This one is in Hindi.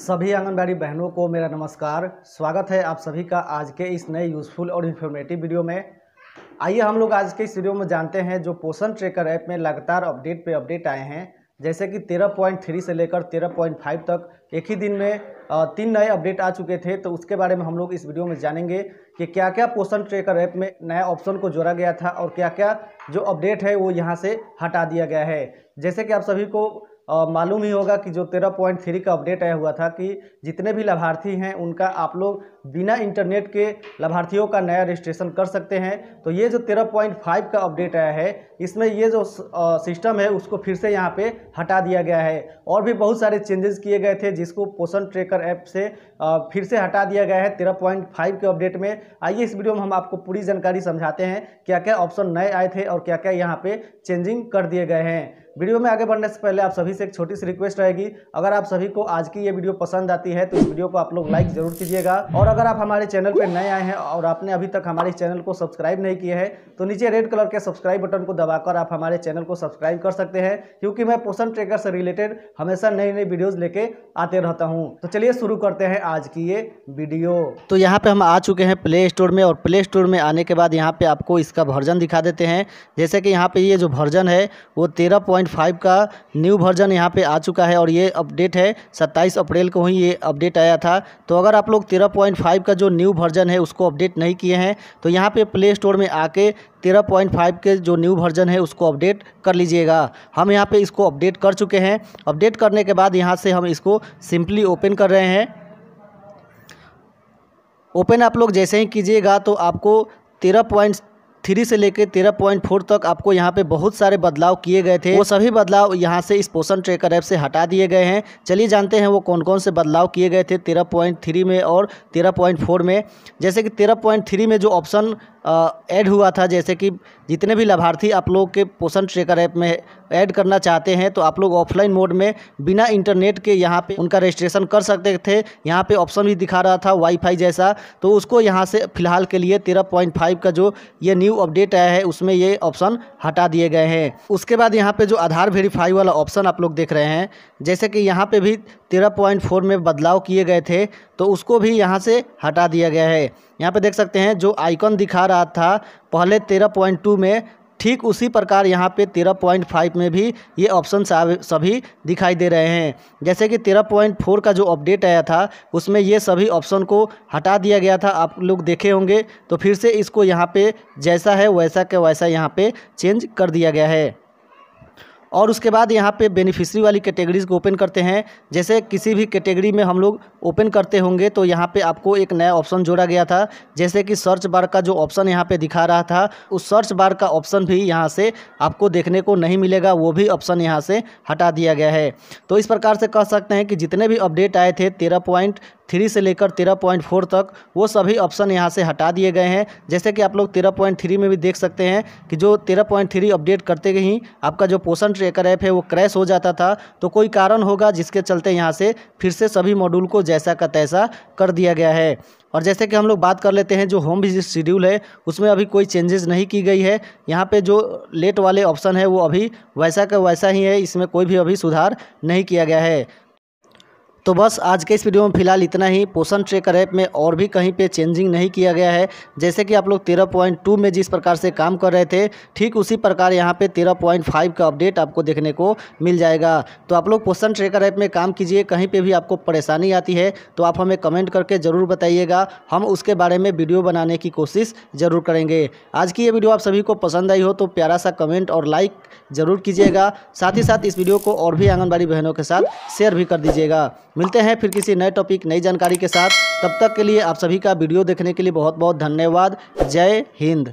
सभी आंगनबाड़ी बहनों को मेरा नमस्कार स्वागत है आप सभी का आज के इस नए यूज़फुल और इन्फॉर्मेटिव वीडियो में आइए हम लोग आज के इस वीडियो में जानते हैं जो पोषण ट्रेकर ऐप में लगातार अपडेट पे अपडेट आए हैं जैसे कि 13.3 से लेकर 13.5 तक एक ही दिन में तीन नए अपडेट आ चुके थे तो उसके बारे में हम लोग इस वीडियो में जानेंगे कि क्या क्या पोषण ट्रेकर ऐप में नया ऑप्शन को जोड़ा गया था और क्या क्या जो अपडेट है वो यहाँ से हटा दिया गया है जैसे कि आप सभी को मालूम ही होगा कि जो तेरह पॉइंट थ्री का अपडेट आया हुआ था कि जितने भी लाभार्थी हैं उनका आप लोग बिना इंटरनेट के लाभार्थियों का नया रजिस्ट्रेशन कर सकते हैं तो ये जो तेरह पॉइंट फाइव का अपडेट आया है इसमें ये जो सिस्टम है उसको फिर से यहाँ पे हटा दिया गया है और भी बहुत सारे चेंजेस किए गए थे जिसको पोषण ट्रेकर ऐप से फिर से हटा दिया गया है तेरह पॉइंट फाइव के अपडेट में आइए इस वीडियो में हम आपको पूरी जानकारी समझाते हैं क्या क्या ऑप्शन नए आए थे और क्या क्या यहाँ पर चेंजिंग कर दिए गए हैं वीडियो में आगे बढ़ने से पहले आप सभी से एक छोटी सी रिक्वेस्ट रहेगी अगर आप सभी को आज की ये वीडियो पसंद आती है तो इस वीडियो को आप लोग लाइक जरूर कीजिएगा और अगर आप हमारे चैनल पर नए आए हैं और आपने अभी तक हमारे चैनल को सब्सक्राइब नहीं किए हैं तो नीचे रेड कलर के सब्सक्राइब बटन को दबाकर आप हमारे चैनल को सब्सक्राइब कर सकते हैं क्योंकि मैं पोषण ट्रेकर से रिलेटेड हमेशा नई नई वीडियोज लेके आते रहता हूँ तो चलिए शुरू करते हैं आज की ये वीडियो तो यहाँ पे हम आ चुके हैं प्ले स्टोर में और प्ले स्टोर में आने के बाद यहाँ पे आपको इसका वर्जन दिखा देते हैं जैसे कि यहाँ पे ये जो वर्जन है वो तेरह 5.5 का न्यू वर्जन यहाँ पे आ चुका है और ये अपडेट है 27 अप्रैल को ही ये अपडेट आया था तो अगर आप लोग 13.5 का जो न्यू वर्जन है उसको अपडेट नहीं किए हैं तो यहाँ पे प्ले स्टोर में आके 13.5 के जो न्यू वर्जन है उसको अपडेट कर लीजिएगा हम यहाँ पे इसको अपडेट कर चुके हैं अपडेट करने के बाद यहाँ से हम इसको सिंपली ओपन कर रहे हैं ओपन आप लोग जैसे ही कीजिएगा तो आपको तेरह पॉइंट थ्री से लेकर तेरह पॉइंट फोर तक आपको यहाँ पे बहुत सारे बदलाव किए गए थे वो सभी बदलाव यहाँ से इस पोषण ट्रेकर ऐप से हटा दिए गए हैं चलिए जानते हैं वो कौन कौन से बदलाव किए गए थे तेरह पॉइंट थ्री में और तेरह पॉइंट फोर में जैसे कि तेरह पॉइंट थ्री में जो ऑप्शन ऐड हुआ था जैसे कि जितने भी लाभार्थी आप लोग के पोषण ट्रेकर ऐप में ऐड करना चाहते हैं तो आप लोग ऑफलाइन मोड में बिना इंटरनेट के यहाँ पे उनका रजिस्ट्रेशन कर सकते थे यहाँ पे ऑप्शन भी दिखा रहा था वाईफाई जैसा तो उसको यहाँ से फ़िलहाल के लिए 13.5 का जो ये न्यू अपडेट आया है उसमें ये ऑप्शन हटा दिए गए हैं उसके बाद यहाँ पर जो आधार वेरीफाई वाला ऑप्शन आप लोग देख रहे हैं जैसे कि यहाँ पर भी तेरह में बदलाव किए गए थे तो उसको भी यहाँ से हटा दिया गया है यहाँ पे देख सकते हैं जो आइकन दिखा रहा था पहले तेरह पॉइंट टू में ठीक उसी प्रकार यहाँ पे तेरह पॉइंट फाइव में भी ये ऑप्शन सभी दिखाई दे रहे हैं जैसे कि तेरह पॉइंट फोर का जो अपडेट आया था उसमें ये सभी ऑप्शन को हटा दिया गया था आप लोग देखे होंगे तो फिर से इसको यहाँ पे जैसा है वैसा के वैसा यहाँ पे चेंज कर दिया गया है और उसके बाद यहाँ पे बेनिफिशरी वाली कैटेगरीज़ को ओपन करते हैं जैसे किसी भी कैटेगरी में हम लोग ओपन करते होंगे तो यहाँ पे आपको एक नया ऑप्शन जोड़ा गया था जैसे कि सर्च बार का जो ऑप्शन यहाँ पे दिखा रहा था उस सर्च बार का ऑप्शन भी यहाँ से आपको देखने को नहीं मिलेगा वो भी ऑप्शन यहाँ से हटा दिया गया है तो इस प्रकार से कह सकते हैं कि जितने भी अपडेट आए थे तेरह पॉइंट थ्री से लेकर तेरह पॉइंट फोर तक वो सभी ऑप्शन यहाँ से हटा दिए गए हैं जैसे कि आप लोग तेरह पॉइंट थ्री में भी देख सकते हैं कि जो तेरह पॉइंट थ्री अपडेट करते ही आपका जो पोषण ट्रेकर ऐप है वो क्रैश हो जाता था तो कोई कारण होगा जिसके चलते यहाँ से फिर से सभी मॉड्यूल को जैसा का तैसा कर दिया गया है और जैसे कि हम लोग बात कर लेते हैं जो होम विजिट शेड्यूल है उसमें अभी कोई चेंजेस नहीं की गई है यहाँ पे जो लेट वाले ऑप्शन है वो अभी वैसा का वैसा ही है इसमें कोई भी अभी सुधार नहीं किया गया है तो बस आज के इस वीडियो में फिलहाल इतना ही पोषण ट्रेकर ऐप में और भी कहीं पे चेंजिंग नहीं किया गया है जैसे कि आप लोग 13.2 में जिस प्रकार से काम कर रहे थे ठीक उसी प्रकार यहाँ पे 13.5 का अपडेट आपको देखने को मिल जाएगा तो आप लोग पोषण ट्रेकर ऐप में काम कीजिए कहीं पर भी आपको परेशानी आती है तो आप हमें कमेंट करके ज़रूर बताइएगा हम उसके बारे में वीडियो बनाने की कोशिश ज़रूर करेंगे आज की ये वीडियो आप सभी को पसंद आई हो तो प्यारा सा कमेंट और लाइक ज़रूर कीजिएगा साथ ही साथ इस वीडियो को और भी आंगनबाड़ी बहनों के साथ शेयर भी कर दीजिएगा मिलते हैं फिर किसी नए टॉपिक नई जानकारी के साथ तब तक के लिए आप सभी का वीडियो देखने के लिए बहुत बहुत धन्यवाद जय हिंद